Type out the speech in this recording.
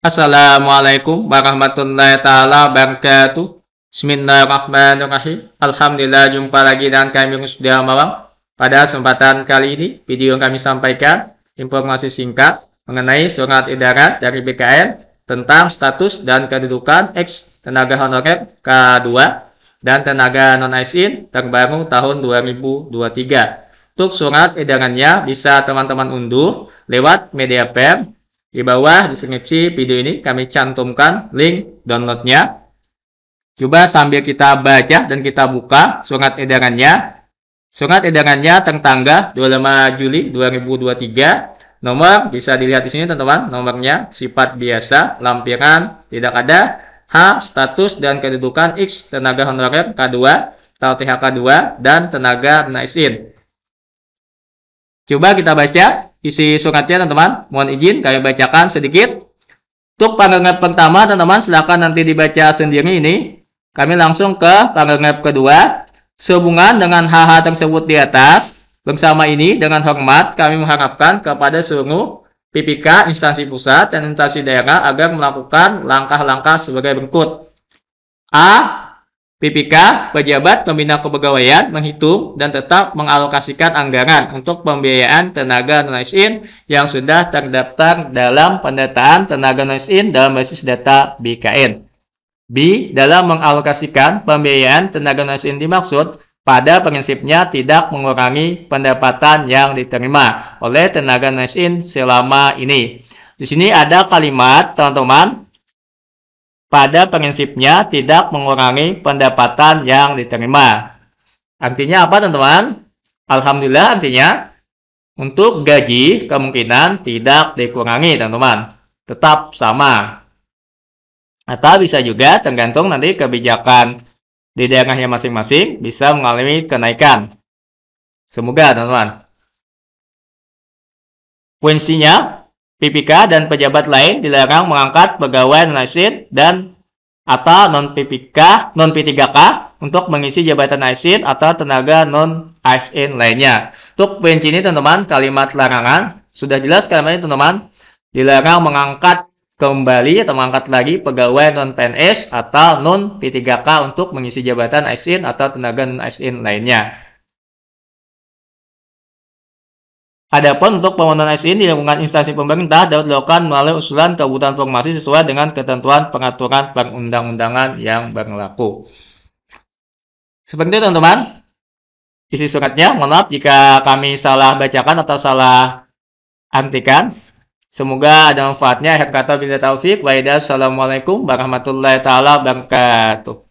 Assalamualaikum warahmatullahi taala wabarakatuh. Bismillahirrahmanirrahim. Alhamdulillah jumpa lagi dengan kami sudah Malam. Pada kesempatan kali ini, video yang kami sampaikan informasi singkat mengenai surat edaran dari BKN tentang status dan kedudukan ex tenaga honorer K2 dan tenaga non asn terbaru tahun 2023. Untuk surat edarannya bisa teman-teman unduh lewat media pem di bawah deskripsi video ini kami cantumkan link downloadnya. Coba sambil kita baca dan kita buka surat edarannya. Surat edarannya tanggal 25 Juli 2023. Nomor bisa dilihat di sini teman-teman. Nomornya sifat biasa, lampiran, tidak ada. H, status dan kedudukan X, tenaga honorer K2, atau THK2, dan tenaga naisin. Coba kita baca isi suratnya teman-teman. Mohon izin kami bacakan sedikit. Untuk paragraf pertama teman-teman silakan nanti dibaca sendiri ini. Kami langsung ke paragraf kedua. Sehubungan dengan hal-hal tersebut di atas, bersama ini dengan hormat kami mengharapkan kepada seluruh PPK, instansi pusat, dan instansi daerah agar melakukan langkah-langkah sebagai berikut. A. PPK, pejabat pembina kepegawaian menghitung dan tetap mengalokasikan anggaran untuk pembiayaan tenaga non-asn yang sudah terdaftar dalam pendataan tenaga non-asn dalam basis data BKN. B. Dalam mengalokasikan pembiayaan tenaga non-asn dimaksud pada prinsipnya tidak mengurangi pendapatan yang diterima oleh tenaga non-asn selama ini. Di sini ada kalimat, teman-teman, pada prinsipnya tidak mengurangi pendapatan yang diterima. Artinya apa teman-teman? Alhamdulillah artinya untuk gaji kemungkinan tidak dikurangi teman-teman. Tetap sama. Atau bisa juga tergantung nanti kebijakan di daerahnya masing-masing bisa mengalami kenaikan. Semoga teman-teman. Kuincinya PPK dan pejabat lain dilarang mengangkat pegawai non asn dan atau non-PPK, non-P3K untuk mengisi jabatan ASN atau tenaga non asn lainnya. Untuk poin ini teman-teman, kalimat larangan sudah jelas kalimat ini teman-teman dilarang mengangkat kembali atau mengangkat lagi pegawai non-PNS atau non-P3K untuk mengisi jabatan ASN atau tenaga non asn lainnya. Adapun untuk pembangunan SI di lingkungan instansi pemerintah dapat dilakukan melalui usulan kebutuhan formasi sesuai dengan ketentuan pengaturan perundang-undangan yang berlaku. Seperti itu teman-teman. Isi suratnya, mohon maaf jika kami salah bacakan atau salah antikan. Semoga ada manfaatnya. Akhir kata bila taufiq. Waidah. Assalamualaikum warahmatullahi taala wabarakatuh.